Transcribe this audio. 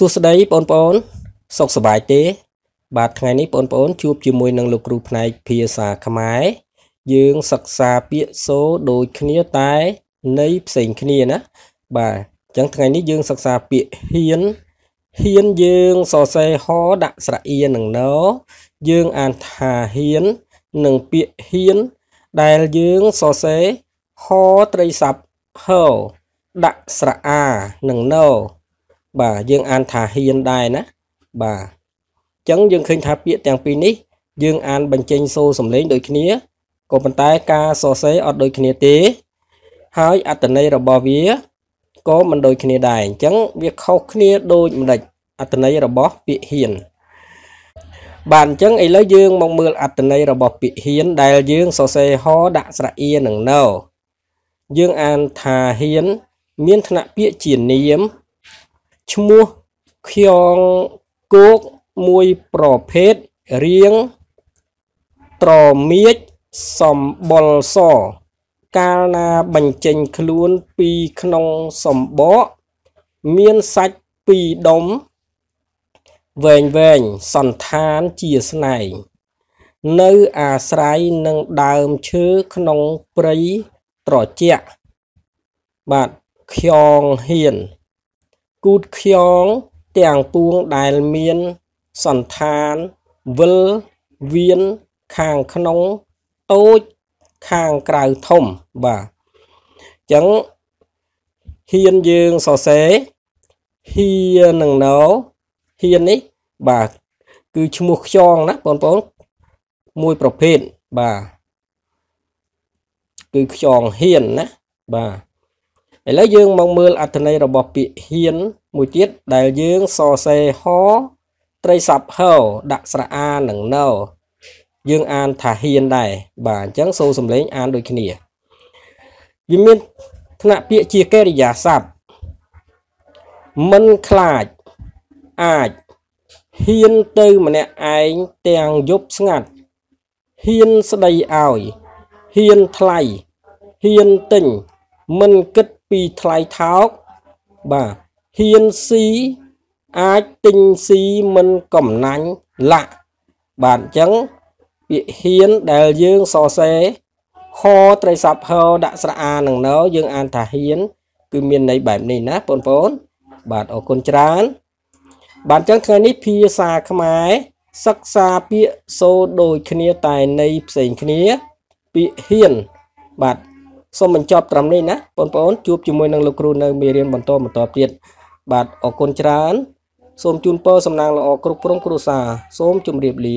សួស្តីបងប្អូនសុខសប្បាយទេបាទថ្ងៃនេះបងប្អូនជួបជាមួយនឹងលោកគ្រូផ្នែកភាសាខ្មែរយើងសិក្សាពាក្យសូដូចគ្នាតែន័យផ្សេងគ្នាណាបាទអញ្ចឹងថ្ងៃនេះយើងសិក្សាពាក្យហ៊ានហ៊ានយើងសរសេរហដាក់ស្រៈអៀនឹងណយើងអានថាហ៊ាននិងពាក្យហ៊ាន ដែលយើងសរសេរហត្រីស័ព្ទហដាក់ស្រៈអានឹងណបាទយើងអានថាហ៊ានដែរណាបាទអញ្ចឹងយើងឃើញថាពាក្យទាំងពីរនេះយើងអានបញ្ចេញសូរសំឡេង ដូចគ្នាក៏ប៉ុន្តែការសរសេរអត់ដូចគ្នាទេ ហើយអត្តន័យរបស់វាក៏មិនដូចគ្នាដែរអញ្ចឹង វាខុសគ្នាដូចម្ដេចអត្តន័យរបស់ពាក្យហ៊ាន បាទអញ្ចឹងឥឡូវយើងមកមើលអត្តន័យរបស់ពាក្យហ៊ាន ដែលយើងសរសេរហដាក់ស្រៈអៀនឹងណោយើងអានថាហ៊ាន មានថ្នាក់ពាក្យជានាមឈ្មោះខ្យងគោកមួយប្រភេទរៀងត្រមៀចសំបុលសកាលណាបញ្ចេញខ្លួនពីក្នុងសំបកមានសាច់ពីរដុំវែងវែងសន្តានជាស្នែងនៅអាស្រ័យនឹងដើមឈើក្នុងព្រៃត្រជាក់បាទខ្យងហ៊ានគូទខ្យងទាំងពួងដែលមានសន្តានវិលវៀនខាងក្នុងតូចខាងក្រៅធំបាទអញ្ចឹងហ៊ានយើងសរសេរហ៊ានឹងណោហ៊ាននេះបាទគឺឈ្មោះខ្យងណាបងប្អូនមួយប្រភេទបាទគឺខ្យងហ៊ានណាបាទឥឡូវយើងមកមើលអត្ថន័យរបស់ពាក្យហ៊ានមួយទៀតដែលយើងសរសេរហត្រីស័ព្ទហោដាក់ស្រៈអានឹងណោយើងអានថាហ៊ានដែរបាទអញ្ចឹងសូមសម្លេងអានដូចគ្នាវាមានថ្នាក់ពាក្យជាកិរិយាសព្ទមិនខ្លាចអាចហ៊ានទៅម្នាក់ឯងទាំងយប់ស្ងាត់ហ៊ានស្ដីឲ្យហ៊ានថ្លៃហ៊ានទិញ មិនគិតពីថ្លៃថោកបាទហ៊ានស៊ីអាចទិញស៊ីមិនកំណាញ់លាក់បាទអញ្ចឹងពាក្យហ៊ានដែលយើងសរសេរហត្រីស័ព្ទហដាក់ស្រៈអានឹងណោយើងអានថាហ៊ាន គឺមានន័យបែបនេះណាបងប្អូនបាទអរគុណច្រើន បាទអញ្ចឹងថ្ងៃនេះភាសាខ្មែរសិក្សាពាក្យសូដូចគ្នាតែន័យផ្សេងគ្នាពាក្យហ៊ានបាទសូមបញ្ចប់ត្រឹមនេះណាបងប្អូនជួបជាមួយនឹងលោកគ្រូនៅមេរៀនបន្តបន្តទៀតបាទអរគុណច្រើន សូមជូនពរសំណាងល្អគ្រប់ក្រុមគ្រួសារសូមជម្រាបលា